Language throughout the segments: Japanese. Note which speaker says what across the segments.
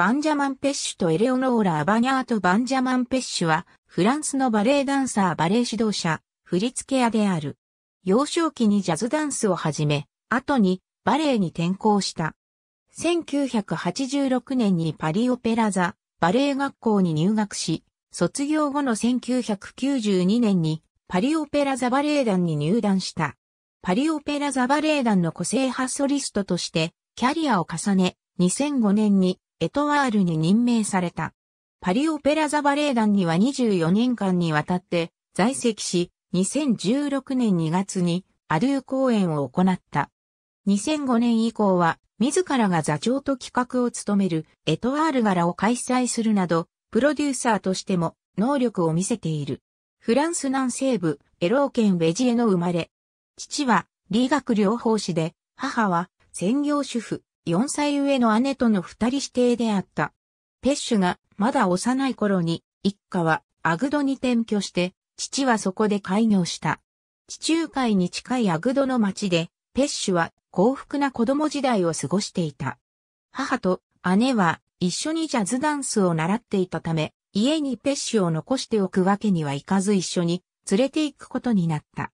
Speaker 1: バンジャマン・ペッシュとエレオノーラ・アバニャート・バンジャマン・ペッシュは、フランスのバレエダンサーバレエ指導者、振付屋である。幼少期にジャズダンスを始め、後にバレエに転向した。1986年にパリオペラ座バレエ学校に入学し、卒業後の1992年にパリオペラ座バレエ団に入団した。パリオペラ座バレエ団の個性派ソリストとしてキャリアを重ね、2005年にエトワールに任命された。パリオペラ座バレエ団には24年間にわたって在籍し、2016年2月にアドゥー公演を行った。2005年以降は、自らが座長と企画を務めるエトワール柄を開催するなど、プロデューサーとしても能力を見せている。フランス南西部、エロー県ベジエの生まれ。父は理学療法士で、母は専業主婦。4歳上の姉との二人指定であった。ペッシュがまだ幼い頃に一家はアグドに転居して、父はそこで開業した。地中海に近いアグドの町で、ペッシュは幸福な子供時代を過ごしていた。母と姉は一緒にジャズダンスを習っていたため、家にペッシュを残しておくわけにはいかず一緒に連れて行くことになった。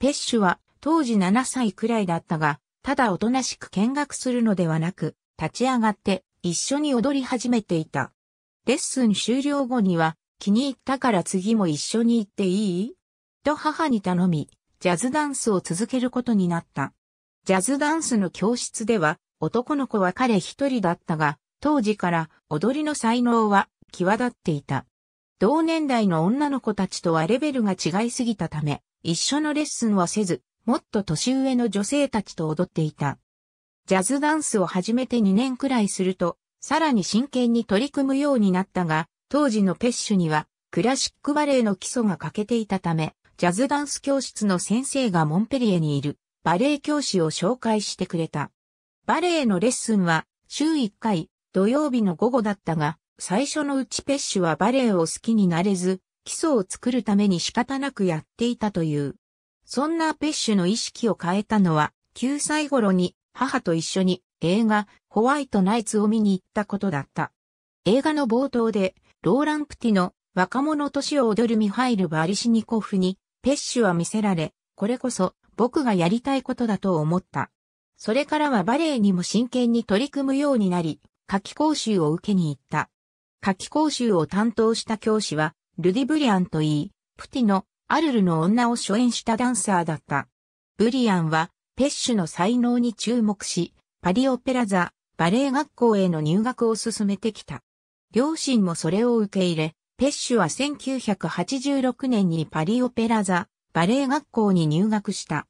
Speaker 1: ペッシュは当時7歳くらいだったが、ただおとなしく見学するのではなく、立ち上がって一緒に踊り始めていた。レッスン終了後には、気に入ったから次も一緒に行っていいと母に頼み、ジャズダンスを続けることになった。ジャズダンスの教室では、男の子は彼一人だったが、当時から踊りの才能は際立っていた。同年代の女の子たちとはレベルが違いすぎたため、一緒のレッスンはせず、もっと年上の女性たちと踊っていた。ジャズダンスを始めて2年くらいすると、さらに真剣に取り組むようになったが、当時のペッシュには、クラシックバレエの基礎が欠けていたため、ジャズダンス教室の先生がモンペリエにいる、バレエ教師を紹介してくれた。バレエのレッスンは、週1回、土曜日の午後だったが、最初のうちペッシュはバレエを好きになれず、基礎を作るために仕方なくやっていたという。そんなペッシュの意識を変えたのは、9歳頃に母と一緒に映画ホワイトナイツを見に行ったことだった。映画の冒頭で、ローラン・プティの若者とを踊るミハイル・バリシニコフに、ペッシュは見せられ、これこそ僕がやりたいことだと思った。それからはバレエにも真剣に取り組むようになり、夏季講習を受けに行った。夏季講習を担当した教師は、ルディブリアンといい、プティのアルルの女を初演したダンサーだった。ブリアンは、ペッシュの才能に注目し、パリオペラ座、バレエ学校への入学を進めてきた。両親もそれを受け入れ、ペッシュは1986年にパリオペラ座、バレエ学校に入学した。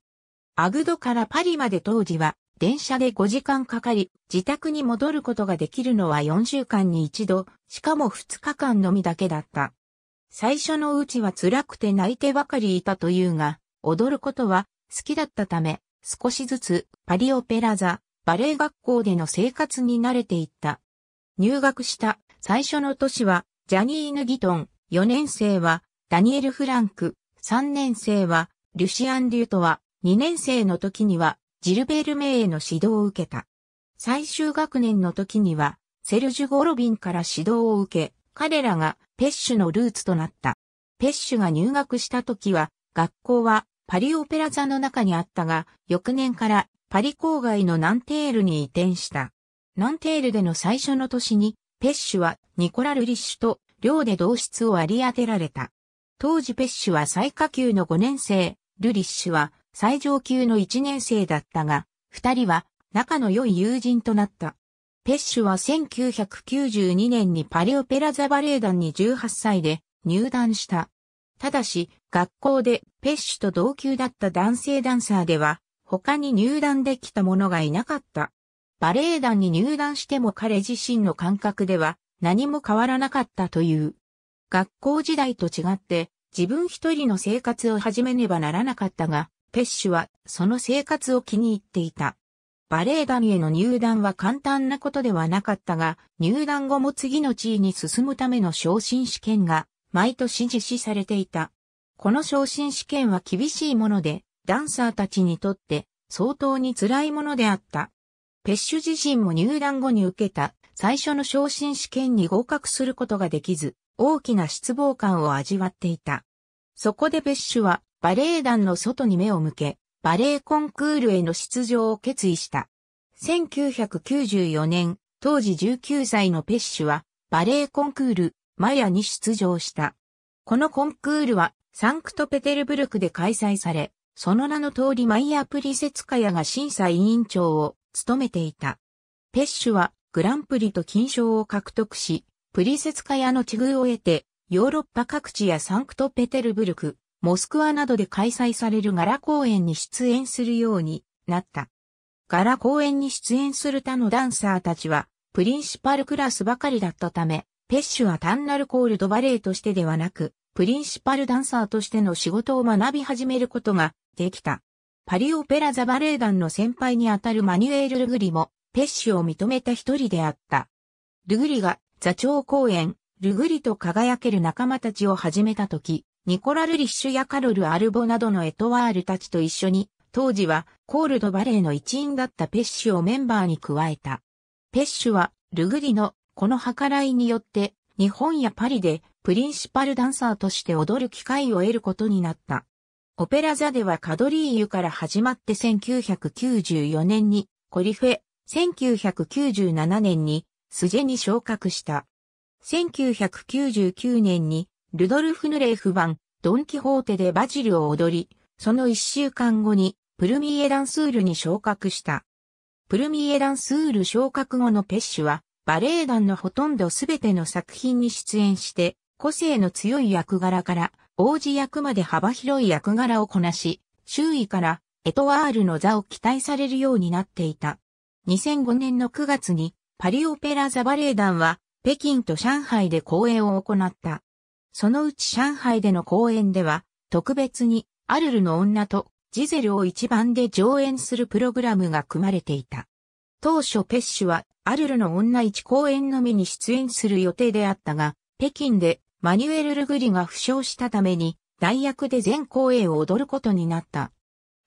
Speaker 1: アグドからパリまで当時は、電車で5時間かかり、自宅に戻ることができるのは4週間に一度、しかも2日間のみだけだった。最初のうちは辛くて泣いてばかりいたというが、踊ることは好きだったため、少しずつパリオペラ座、バレエ学校での生活に慣れていった。入学した最初の年は、ジャニーヌ・ギトン、4年生は、ダニエル・フランク、3年生は、リュシアン・リュートは、2年生の時には、ジルベール・メイへの指導を受けた。最終学年の時には、セルジュ・ゴロビンから指導を受け、彼らがペッシュのルーツとなった。ペッシュが入学した時は、学校はパリオペラ座の中にあったが、翌年からパリ郊外のナンテールに移転した。ナンテールでの最初の年に、ペッシュはニコラ・ルリッシュと寮で同室を割り当てられた。当時ペッシュは最下級の5年生、ルリッシュは最上級の1年生だったが、二人は仲の良い友人となった。ペッシュは1992年にパリオペラ座バレエ団に18歳で入団した。ただし、学校でペッシュと同級だった男性ダンサーでは、他に入団できた者がいなかった。バレエ団に入団しても彼自身の感覚では何も変わらなかったという。学校時代と違って自分一人の生活を始めねばならなかったが、ペッシュはその生活を気に入っていた。バレエ団への入団は簡単なことではなかったが、入団後も次の地位に進むための昇進試験が毎年実施されていた。この昇進試験は厳しいもので、ダンサーたちにとって相当に辛いものであった。ペッシュ自身も入団後に受けた最初の昇進試験に合格することができず、大きな失望感を味わっていた。そこでペッシュはバレエ団の外に目を向け、バレエコンクールへの出場を決意した。1994年、当時19歳のペッシュは、バレエコンクール、マヤに出場した。このコンクールは、サンクトペテルブルクで開催され、その名の通りマイヤ・プリセツカヤが審査委員長を務めていた。ペッシュはグランプリと金賞を獲得し、プリセツカヤの地遇を得て、ヨーロッパ各地やサンクトペテルブルク、モスクワなどで開催される柄公演に出演するようになった。柄公演に出演する他のダンサーたちは、プリンシパルクラスばかりだったため、ペッシュは単なるコールドバレーとしてではなく、プリンシパルダンサーとしての仕事を学び始めることができた。パリオペラザバレエ団の先輩にあたるマニュエール・ルグリも、ペッシュを認めた一人であった。ルグリが座長公演、ルグリと輝ける仲間たちを始めた時、ニコラ・ルリッシュやカロル・アルボなどのエトワールたちと一緒に、当時はコールドバレーの一員だったペッシュをメンバーに加えた。ペッシュは、ルグリのこの計らいによって、日本やパリでプリンシパルダンサーとして踊る機会を得ることになった。オペラ座ではカドリーユから始まって1994年にコリフェ、1997年にスジェに昇格した。1999年にルドルフ・ヌレーフ版、ドン・キホーテでバジルを踊り、その一週間後に、プルミエダンスールに昇格した。プルミエダンスール昇格後のペッシュは、バレエ団のほとんどすべての作品に出演して、個性の強い役柄から、王子役まで幅広い役柄をこなし、周囲から、エトワールの座を期待されるようになっていた。2005年の9月に、パリオペラザバレエ団は、北京と上海で公演を行った。そのうち上海での公演では、特別に、アルルの女とジゼルを一番で上演するプログラムが組まれていた。当初ペッシュは、アルルの女一公演のみに出演する予定であったが、北京でマニュエル・ルグリが負傷したために、代役で全公演を踊ることになった。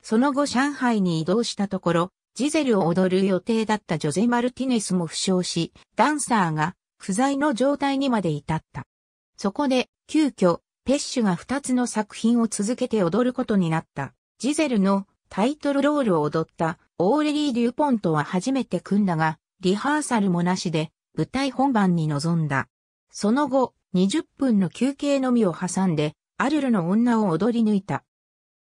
Speaker 1: その後上海に移動したところ、ジゼルを踊る予定だったジョゼ・マルティネスも負傷し、ダンサーが不在の状態にまで至った。そこで、急遽、ペッシュが2つの作品を続けて踊ることになった。ジゼルのタイトルロールを踊ったオーレリー・デュポンとは初めて組んだが、リハーサルもなしで舞台本番に臨んだ。その後、20分の休憩のみを挟んで、アルルの女を踊り抜いた。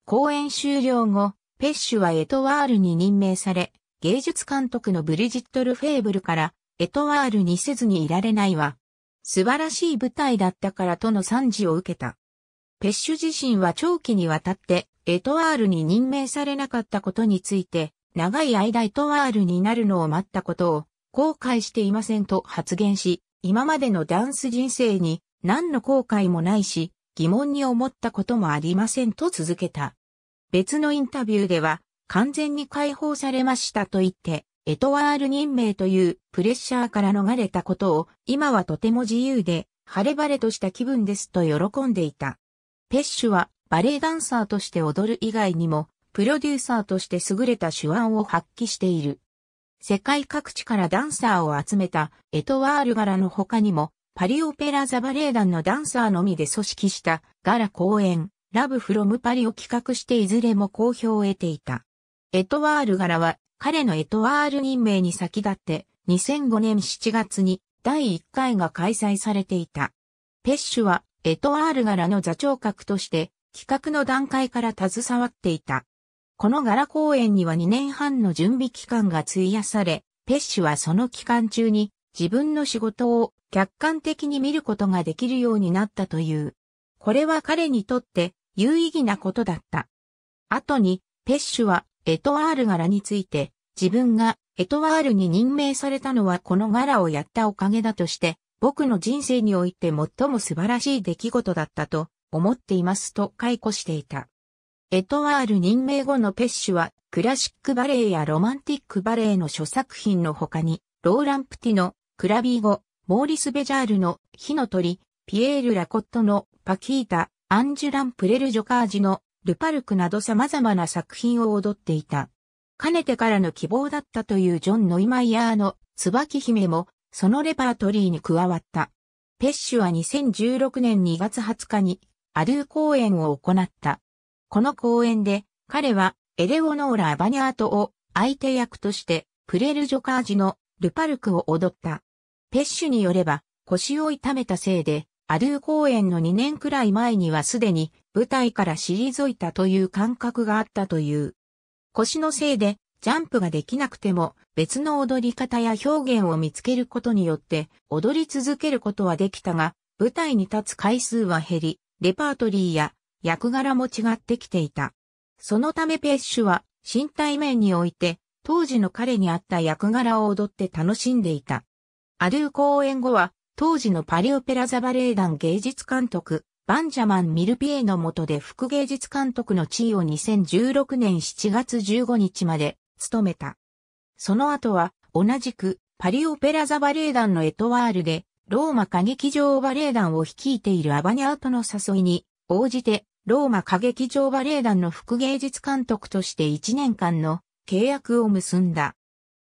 Speaker 1: 公演終了後、ペッシュはエトワールに任命され、芸術監督のブリジット・ル・フェーブルから、エトワールにせずにいられないわ。素晴らしい舞台だったからとの賛辞を受けた。ペッシュ自身は長期にわたってエトワールに任命されなかったことについて、長い間エトワールになるのを待ったことを後悔していませんと発言し、今までのダンス人生に何の後悔もないし、疑問に思ったこともありませんと続けた。別のインタビューでは完全に解放されましたと言って、エトワール任命というプレッシャーから逃れたことを、今はとても自由で、晴れ晴れとした気分ですと喜んでいた。ペッシュはバレエダンサーとして踊る以外にも、プロデューサーとして優れた手腕を発揮している。世界各地からダンサーを集めたエトワール柄の他にも、パリオペラザバレエ団のダンサーのみで組織した柄公演、ラブフロムパリを企画していずれも好評を得ていた。エトワール柄は、彼のエトワール任命に先立って、2005年7月に第1回が開催されていた。ペッシュは、エトワール柄の座長格として、企画の段階から携わっていた。この柄公演には2年半の準備期間が費やされ、ペッシュはその期間中に自分の仕事を客観的に見ることができるようになったという。これは彼にとって有意義なことだった。後に、ペッシュはエトワール柄について、自分がエトワールに任命されたのはこの柄をやったおかげだとして、僕の人生において最も素晴らしい出来事だったと思っていますと解雇していた。エトワール任命後のペッシュは、クラシックバレエやロマンティックバレエの諸作品の他に、ローランプティのクラビーゴ、モーリス・ベジャールの火の鳥、ピエール・ラコットのパキータ、アンジュラン・プレル・ジョカージのルパルクなど様々な作品を踊っていた。かねてからの希望だったというジョン・ノイマイヤーの椿姫も、そのレパートリーに加わった。ペッシュは2016年2月20日に、アドゥ公演を行った。この公演で、彼は、エレオノーラ・バニャートを相手役として、プレルジョカージのルパルクを踊った。ペッシュによれば、腰を痛めたせいで、アドゥー公演の2年くらい前にはすでに舞台から退いたという感覚があったという。腰のせいでジャンプができなくても別の踊り方や表現を見つけることによって踊り続けることはできたが、舞台に立つ回数は減り、レパートリーや役柄も違ってきていた。そのためペッシュは身体面において当時の彼に合った役柄を踊って楽しんでいた。アドゥー公演後は当時のパリオペラ座バレエ団芸術監督、バンジャマン・ミルピエの下で副芸術監督の地位を2016年7月15日まで務めた。その後は、同じくパリオペラ座バレエ団のエトワールで、ローマ歌劇場バレエ団を率いているアバニャートの誘いに応じて、ローマ歌劇場バレエ団の副芸術監督として1年間の契約を結んだ。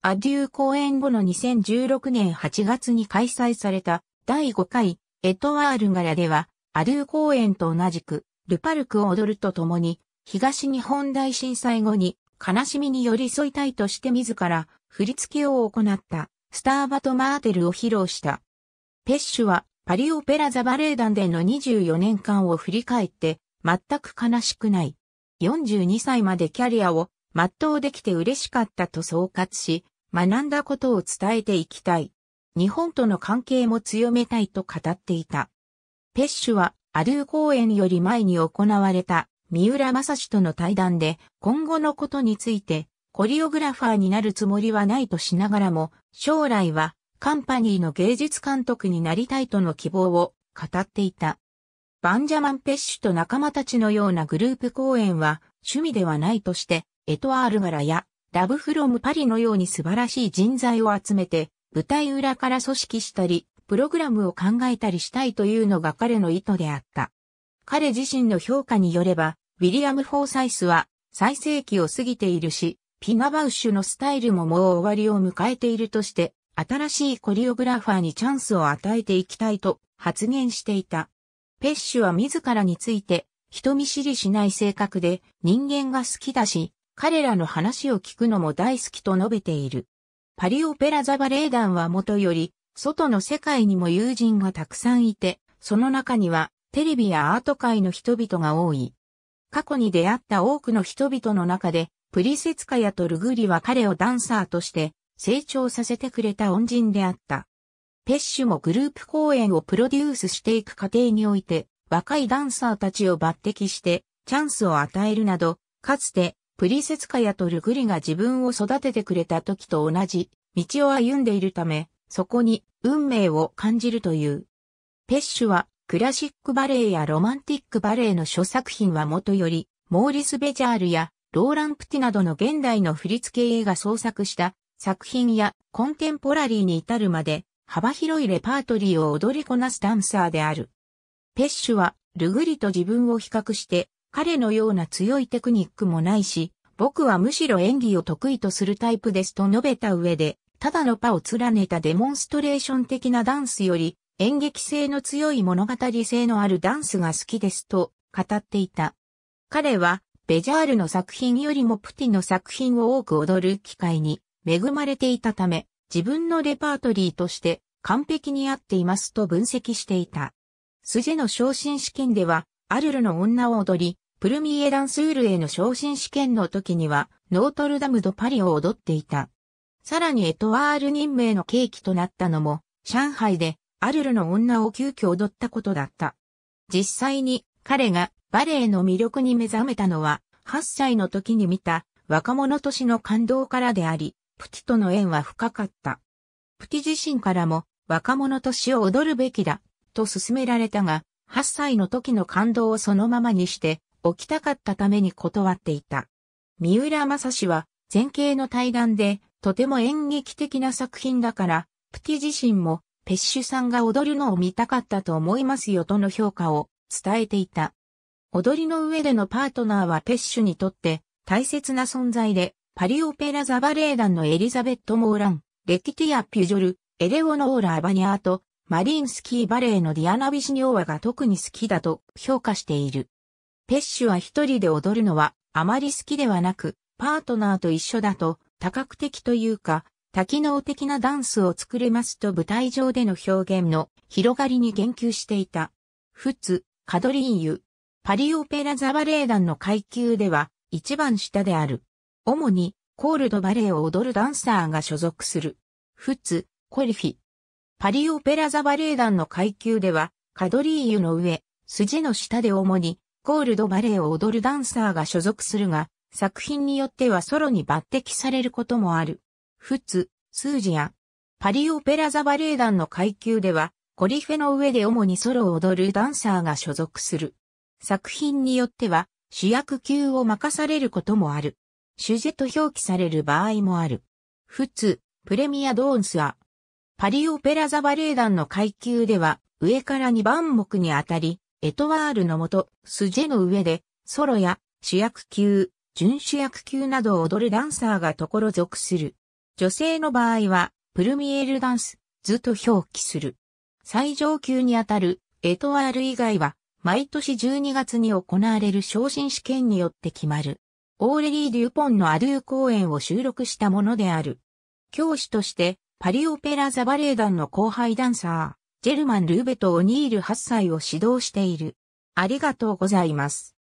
Speaker 1: アデュー公演後の2016年8月に開催された第5回エトワール柄では、アデュー公演と同じく、ルパルクを踊るとともに、東日本大震災後に悲しみに寄り添いたいとして自ら振り付けを行ったスターバト・マーテルを披露した。ペッシュはパリオペラザバレエ団での24年間を振り返って全く悲しくない。42歳までキャリアを全うできて嬉しかったと総括し、学んだことを伝えていきたい。日本との関係も強めたいと語っていた。ペッシュはアルー公演より前に行われた三浦正史との対談で今後のことについてコリオグラファーになるつもりはないとしながらも将来はカンパニーの芸術監督になりたいとの希望を語っていた。バンジャマン・ペッシュと仲間たちのようなグループ公演は趣味ではないとしてエトワール柄やラブフロムパリのように素晴らしい人材を集めて、舞台裏から組織したり、プログラムを考えたりしたいというのが彼の意図であった。彼自身の評価によれば、ウィリアム・フォーサイスは最盛期を過ぎているし、ピナバウッシュのスタイルももう終わりを迎えているとして、新しいコリオグラファーにチャンスを与えていきたいと発言していた。ペッシュは自らについて、人見知りしない性格で人間が好きだし、彼らの話を聞くのも大好きと述べている。パリオペラ座バレエ団はもとより、外の世界にも友人がたくさんいて、その中にはテレビやアート界の人々が多い。過去に出会った多くの人々の中で、プリセツカヤとルグリは彼をダンサーとして成長させてくれた恩人であった。ペッシュもグループ公演をプロデュースしていく過程において、若いダンサーたちを抜擢してチャンスを与えるなど、かつてプリセツカヤとルグリが自分を育ててくれた時と同じ道を歩んでいるため、そこに運命を感じるという。ペッシュはクラシックバレエやロマンティックバレエの諸作品はもとより、モーリス・ベジャールやローラン・プティなどの現代の振付映画創作した作品やコンテンポラリーに至るまで幅広いレパートリーを踊りこなすダンサーである。ペッシュはルグリと自分を比較して彼のような強いテクニックもないし、僕はむしろ演技を得意とするタイプですと述べた上で、ただのパを連ねたデモンストレーション的なダンスより、演劇性の強い物語性のあるダンスが好きですと語っていた。彼は、ベジャールの作品よりもプティの作品を多く踊る機会に恵まれていたため、自分のレパートリーとして完璧に合っていますと分析していた。スジェの昇進試験では、アルルの女を踊り、プルミエダンスールへの昇進試験の時には、ノートルダムドパリを踊っていた。さらにエトワール任命の契機となったのも、上海でアルルの女を急遽踊ったことだった。実際に彼がバレエの魅力に目覚めたのは、8歳の時に見た若者都市の感動からであり、プティとの縁は深かった。プティ自身からも若者都市を踊るべきだ、と勧められたが、8歳の時の感動をそのままにして、起きたかったために断っていた。三浦正氏は、前景の対談で、とても演劇的な作品だから、プティ自身も、ペッシュさんが踊るのを見たかったと思いますよとの評価を伝えていた。踊りの上でのパートナーはペッシュにとって大切な存在で、パリオペラザバレエ団のエリザベット・モーラン、レキティア・ピュジョル、エレオノーラ・アバニアーと、マリンスキーバレエのディアナ・ビシニョーワが特に好きだと評価している。ペッシュは一人で踊るのはあまり好きではなく、パートナーと一緒だと多角的というか、多機能的なダンスを作れますと舞台上での表現の広がりに言及していた。フツ、カドリーユ。パリオペラザバレエ団の階級では一番下である。主にコールドバレエを踊るダンサーが所属する。フツ、コリフィ。パリオペラザバレエ団の階級ではカドリーユの上、筋の下で主にゴールドバレーを踊るダンサーが所属するが、作品によってはソロに抜擢されることもある。フツ、スージア。パリオペラザバレエ団の階級では、コリフェの上で主にソロを踊るダンサーが所属する。作品によっては、主役級を任されることもある。主ジェと表記される場合もある。普ツ、プレミアドーンスア。パリオペラザバレエ団の階級では、上から2番目にあたり、エトワールのもと、スジェの上で、ソロや主役級、準主役級などを踊るダンサーがところ属する。女性の場合は、プルミエールダンス、図と表記する。最上級にあたるエトワール以外は、毎年12月に行われる昇進試験によって決まる。オーレリー・デュポンのアドゥー公演を収録したものである。教師として、パリオペラ・ザ・バレエ団の後輩ダンサー、ジェルマン・ルーベとオニール8歳を指導している。ありがとうございます。